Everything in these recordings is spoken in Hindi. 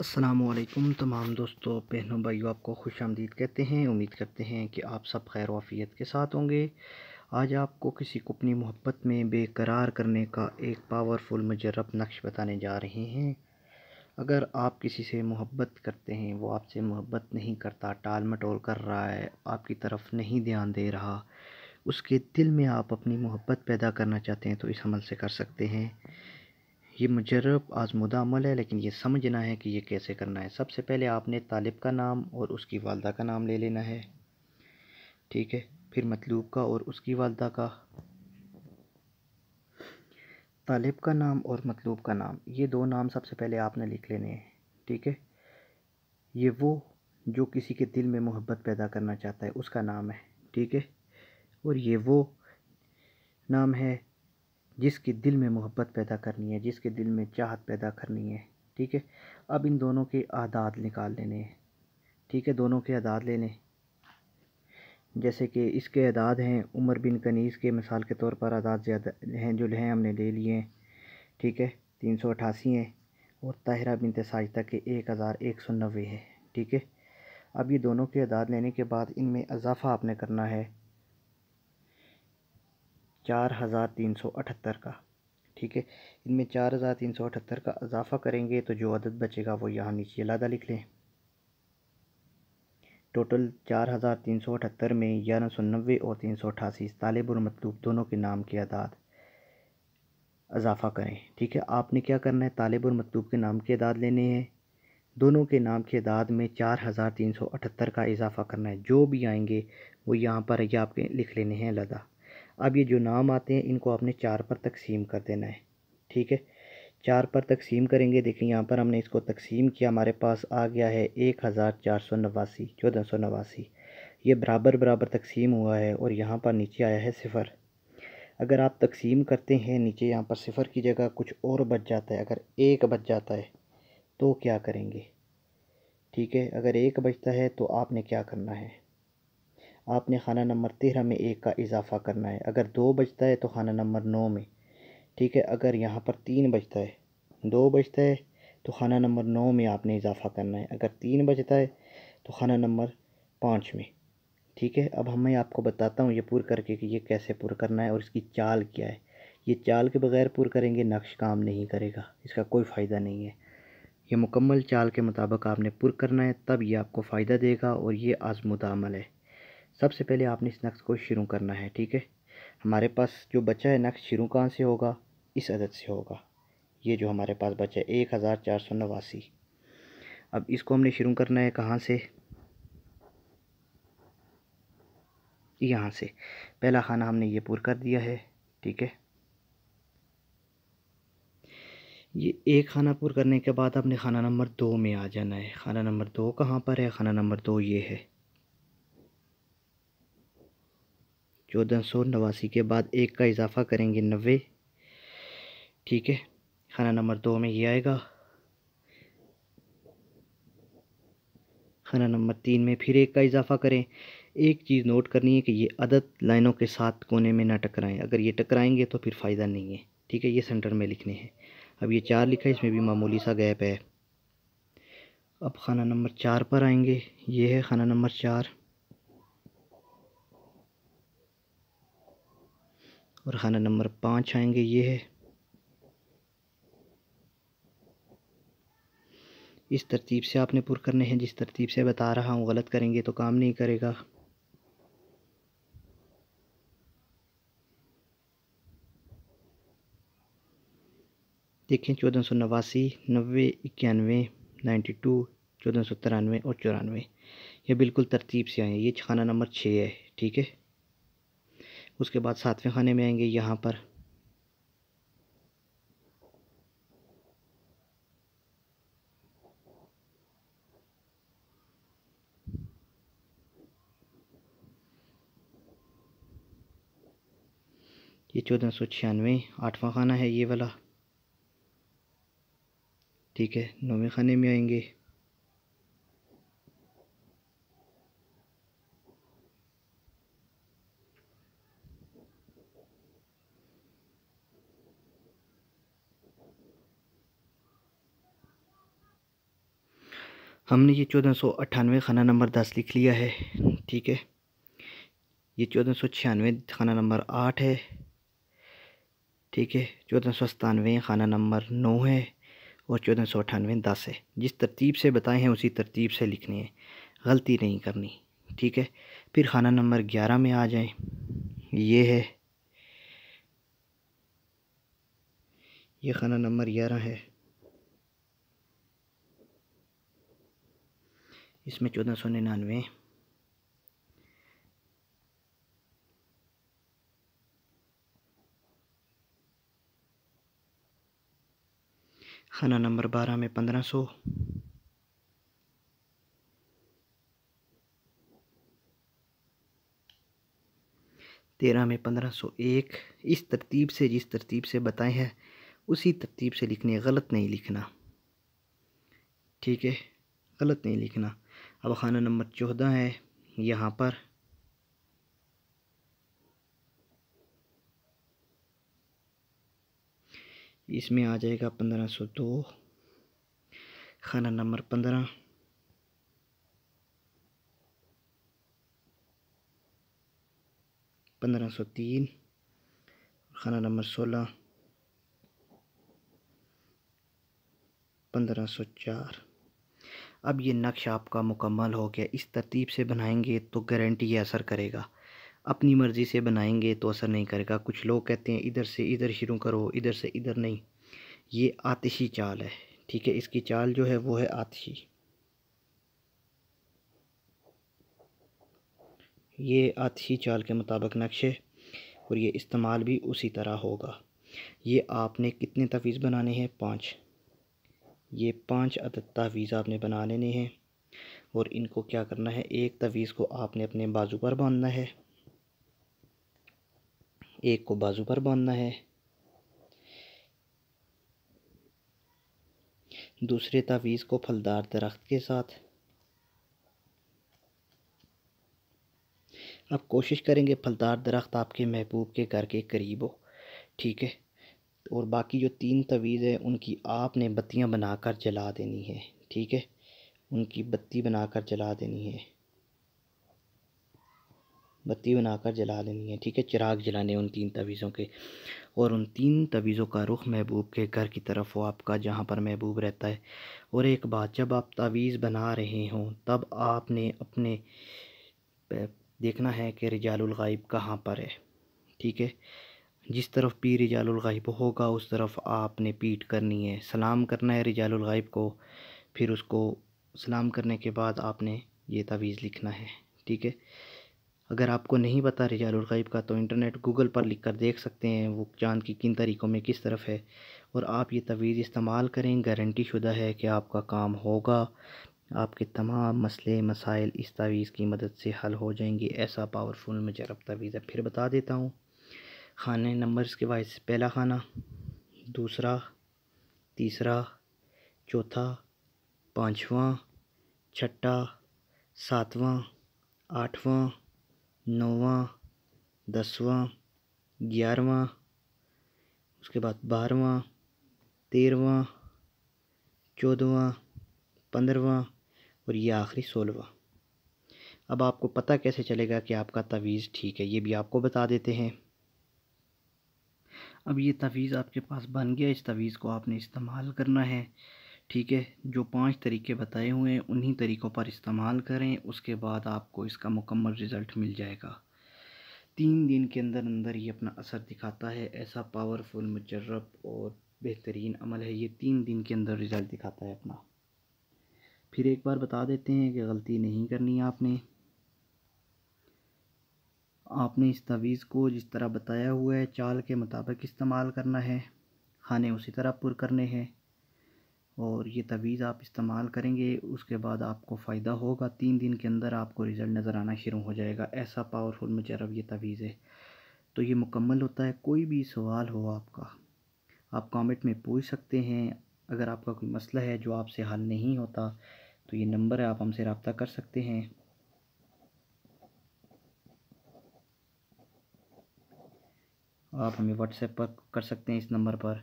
असलकुम तमाम दोस्तों बहनों भाइयों आपको खुश आमदीद कहते हैं उम्मीद करते हैं कि आप सब खैर वाफियत के साथ होंगे आज आपको किसी को अपनी मोहब्बत में बेकरार करने का एक पावरफुल मजरब नक्श बताने जा रहे हैं अगर आप किसी से मोहब्बत करते हैं वो आपसे मोहब्बत नहीं करता टाल मटोल कर रहा है आपकी तरफ नहीं ध्यान दे रहा उसके दिल में आप अपनी मोहब्बत पैदा करना चाहते हैं तो इस अमल से कर सकते हैं ये मुजरब आजमूदा अमल है लेकिन ये समझना है कि ये कैसे करना है सबसे पहले आपने तालिब का नाम और उसकी वालदा का नाम ले लेना है ठीक है फिर मतलूब का और उसकी वालदा का तालिब का नाम और मतलूब का नाम ये दो नाम सबसे पहले आपने लिख लेने हैं ठीक है ये वो जो किसी के दिल में मोहब्बत पैदा करना चाहता है उसका नाम है ठीक है और ये वो नाम है जिसके दिल में मोहब्बत पैदा करनी है जिसके दिल में चाहत पैदा करनी है ठीक है अब इन दोनों के आदाद निकाल लेने हैं ठीक है दोनों के आदाद लेने जैसे कि इसके आदाद हैं उमर बिन कनीज़ के मिसाल के तौर पर आदाद ज़्यादा हैं जो हैं हमने ले लिए हैं ठीक है तीन सौ अठासी हैं और ताहरा बिन तसाजता के एक हज़ार एक सौ नबे हैं ठीक है अब ये दोनों के आदाद लेने के बाद इनमें इजाफ़ा आपने करना है चार हज़ार तीन सौ अठहत्तर का ठीक है इनमें चार हज़ार तीन सौ अठहत्तर का अजाफ़ा करेंगे तो जो अदद बचेगा वो यहाँ नीचे लादा लिख लें टोटल चार हज़ार तीन सौ अठहत्तर में ग्यारह सौ नब्बे और तीन सौ अठासी तालिब और मतलूब दोनों के नाम के आदाद इजाफ़ा करें ठीक है आपने क्या करना है तालब और मतलूब के नाम के अदाद लेने हैं दोनों के नाम के अदाद में चार हज़ार तीन सौ अठहत्तर का इजाफ़ा करना है जो भी आएंगे वो यहाँ पर या आपके लिख लेने हैं लदा अब ये जो नाम आते हैं इनको आपने चार पर तकसीम कर देना है ठीक है चार पर तकसीम करेंगे देखिए यहाँ पर हमने इसको तकसीम किया हमारे पास आ गया है एक हज़ार चार सौ नवासी चौदह सौ नवासी ये बराबर बराबर तकसीम हुआ है और यहाँ पर नीचे आया है सिफ़र अगर आप तकसीम करते हैं नीचे यहाँ पर सिफ़र की जगह कुछ और बच जाता है अगर एक बच जाता है तो क्या करेंगे ठीक है अगर एक बचता है तो आपने क्या करना है आपने खाना नंबर तेरह में एक का इजाफ़ा करना है अगर दो बजता है तो खाना नंबर नौ में ठीक है अगर यहाँ पर तीन बजता है दो बजता है तो खाना नंबर नौ में आपने इजाफ़ा करना है अगर तीन बजता है तो खाना नंबर पाँच में ठीक है अब हमें आपको बताता हूँ ये पुर करके कि ये कैसे पुर करना है और इसकी चाल क्या है ये चाल के बगैर पुर करेंगे नक्श काम नहीं करेगा इसका कोई फ़ायदा नहीं है ये मुकम्मल चाल के मुताबिक आपने पुर करना है तब ये आपको फ़ायदा देगा और ये अमल है सबसे पहले आपने इस नक्श को शुरू करना है ठीक है हमारे पास जो बचा है नक्श शुरू कहाँ से होगा इस अदद से होगा ये जो हमारे पास बचा है एक हज़ार चार सौ नवासी अब इसको हमने शुरू करना है कहाँ से यहाँ से पहला खाना हमने ये पूर कर दिया है ठीक है ये एक खाना पूर करने के बाद आपने खाना नंबर दो में आ जाना है खाना नंबर दो कहाँ पर है खाना नंबर दो ये है चौदह सौ नवासी के बाद एक का इजाफ़ा करेंगे नबे ठीक है खाना नंबर दो में ये आएगा खाना नंबर तीन में फिर एक का इजाफ़ा करें एक चीज़ नोट करनी है कि ये अदद लाइनों के साथ कोने में ना टकराएं अगर ये टकराएंगे तो फिर फ़ायदा नहीं है ठीक है ये सेंटर में लिखने हैं अब ये चार लिखा है इसमें भी मामूली सा गैप है अब खाना नंबर चार पर आएंगे ये है खाना नंबर चार और खाना नंबर पाँच आएंगे ये है इस तरतीब से आपने पुर करने हैं जिस तरतीब से बता रहा हूँ गलत करेंगे तो काम नहीं करेगा देखें चौदह सौ नवासी नबे इक्यानवे नाइन्टी टू चौदह सौ तिरानवे और चौरानवे ये बिल्कुल तरतीब से आए हैं ये खाना नंबर छः है ठीक है उसके बाद सातवें खाने में आएंगे यहाँ पर ये चौदह सौ छियानवे आठवां खाना है ये वाला ठीक है नौवें खाने में आएंगे हमने ये चौदह सौ अट्ठानवे खाना नंबर दस लिख लिया है ठीक है ये चौदह सौ छियानवे खाना नंबर आठ है ठीक है चौदह सौ सतानवे खाना नंबर नौ है और चौदह सौ अठानवे दस है जिस तरतीब से बताए हैं उसी तरतीब से लिखने हैं गलती नहीं करनी ठीक है फिर खाना नंबर ग्यारह में आ जाएं ये है ये खाना नंबर ग्यारह है इसमें चौदह सौ निन्यानवे खाना नंबर बारह में पंद्रह सौ तेरह में पंद्रह सौ एक इस तरतीब से जिस तरतीब से बताए हैं उसी तरतीब से लिखनी है गलत नहीं लिखना ठीक है गलत नहीं लिखना अब खाना नंबर चौदह है यहाँ पर इसमें आ जाएगा पंद्रह सौ दो खाना नंबर पंद्रह पंद्रह सौ तीन खाना नंबर सोलह पंद्रह सौ चार अब ये नक्श आपका मुकम्मल हो गया इस तरतीब से बनाएंगे तो गारंटी ये असर करेगा अपनी मर्ज़ी से बनाएंगे तो असर नहीं करेगा कुछ लोग कहते हैं इधर से इधर शुरू करो इधर से इधर नहीं ये आतिशी चाल है ठीक है इसकी चाल जो है वो है आतिशी ये आतिशी चाल के मुताबिक नक्शे और ये इस्तेमाल भी उसी तरह होगा ये आपने कितने तफीज़ बनाने हैं पाँच ये पांच अदद तावीज़ आपने बना लेने हैं और इनको क्या करना है एक तवीज़ तो को आपने अपने बाजू पर बांधना है एक को बाजू पर बांधना है दूसरे तावीज़ को फलदार दरख्त के साथ अब कोशिश करेंगे फलदार दरख्त आपके महबूब के घर के करीब हो ठीक है और बाकी जो तीन तवीज़ हैं उनकी आपने बत्तियाँ बनाकर जला देनी है ठीक है उनकी बत्ती बनाकर जला देनी है बत्ती बनाकर जला देनी है ठीक है चिराग जलाने उन तीन तवीज़ों के और उन तीन तवीज़ों का रुख महबूब के घर की तरफ हो आपका जहाँ पर महबूब रहता है और एक बात जब आप तवीज़ बना रहे हों तब आपने अपने देखना है कि रिजालगाइब कहाँ पर है ठीक है जिस तरफ पी रिजालग़ाइब होगा उस तरफ आपने पीट करनी है सलाम करना है रिजालग़ाइब को फिर उसको सलाम करने के बाद आपने ये तावीज़ लिखना है ठीक है अगर आपको नहीं पता रिजालग़ाइब का तो इंटरनेट गूगल पर लिख कर देख सकते हैं वो चांद की किन तरीक़ों में किस तरफ है और आप ये तवीज़ इस्तेमाल करें गारंटी शुदा है कि आपका काम होगा आपके तमाम मसले मसाइल इस तवीज़ की मदद से हल हो जाएंगे ऐसा पावरफुल मजरब तवीज़ है फिर बता देता हूँ खाने नंबर्स के वाइज पहला खाना दूसरा तीसरा चौथा पाँचवा छठा सातवां आठवां नौवां दसवां ग्यारहवा उसके बाद बारहवां तेरहवा चौदहवा पंद्रवा और ये आखिरी सोलहवा अब आपको पता कैसे चलेगा कि आपका तवीज़ ठीक है ये भी आपको बता देते हैं अब ये तवीज़ आपके पास बन गया इस तवीज़ को आपने इस्तेमाल करना है ठीक है जो पांच तरीके बताए हुए हैं उन्हीं तरीक़ों पर इस्तेमाल करें उसके बाद आपको इसका मुकम्मल रिज़ल्ट मिल जाएगा तीन दिन के अंदर अंदर ये अपना असर दिखाता है ऐसा पावरफुल मुजरब और बेहतरीन अमल है ये तीन दिन के अंदर रिज़ल्ट दिखाता है अपना फिर एक बार बता देते हैं कि गलती नहीं करनी आपने आपने इस तवीज़ को जिस तरह बताया हुआ है चाल के मुताबिक इस्तेमाल करना है खाने उसी तरह पुर करने हैं और ये तवीज़ आप इस्तेमाल करेंगे उसके बाद आपको फ़ायदा होगा तीन दिन के अंदर आपको रिज़ल्ट नज़र आना शुरू हो जाएगा ऐसा पावरफुल मुचरब ये तवीज़ है तो ये मुकम्मल होता है कोई भी सवाल हो आपका आप कमेंट में पूछ सकते हैं अगर आपका कोई मसला है जो आपसे हल नहीं होता तो ये नंबर है आप हमसे रबता कर सकते हैं आप हमें व्हाट्सएप पर कर सकते हैं इस नंबर पर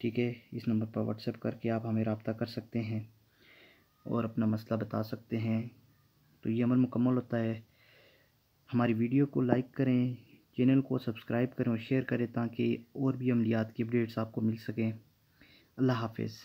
ठीक है इस नंबर पर व्हाट्सएप करके आप हमें रबता कर सकते हैं और अपना मसला बता सकते हैं तो ये अमल मुकम्मल होता है हमारी वीडियो को लाइक करें चैनल को सब्सक्राइब करें और शेयर करें ताकि और भी अमलियात की अपडेट्स आपको मिल सकें अल्लाह हाफिज़